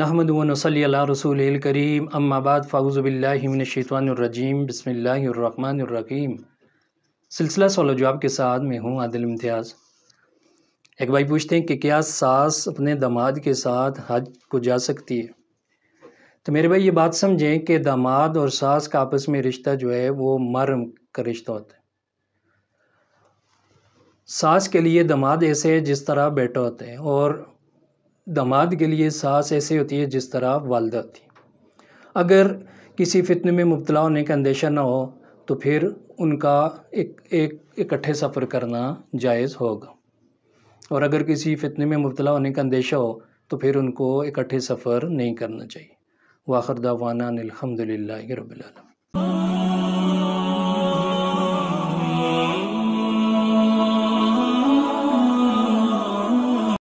नहमद वनसली रसूल करीम अम्माबाद फ़ाउज़बिल्लिमिनशैतवानरजीम बसमीम सिलसिला सोलो जवाब के साथ मैं हूँ आदिल इम्तियाज़ एक भाई पूछते हैं कि क्या सास अपने दामाद के साथ हज को जा सकती है तो मेरे भाई ये बात समझें कि दामाद और सास का आपस में रिश्ता जो है वो मरम का रिश्ता होता है सास के लिए दामाद ऐसे है जिस तरह बेटा होते हैं और दामाद के लिए सास ऐसे होती है जिस तरह वालदा होती अगर किसी फितने में मुबतला होने का अंदेशा ना हो तो फिर उनका एक एक इकट्ठे सफ़र करना जायज़ होगा और अगर किसी फितने में मुबतला होने का अंदेशा हो तो फिर उनको इकट्ठे सफ़र नहीं करना चाहिए वाखरदा वाना अलहमदिल्ला रबालम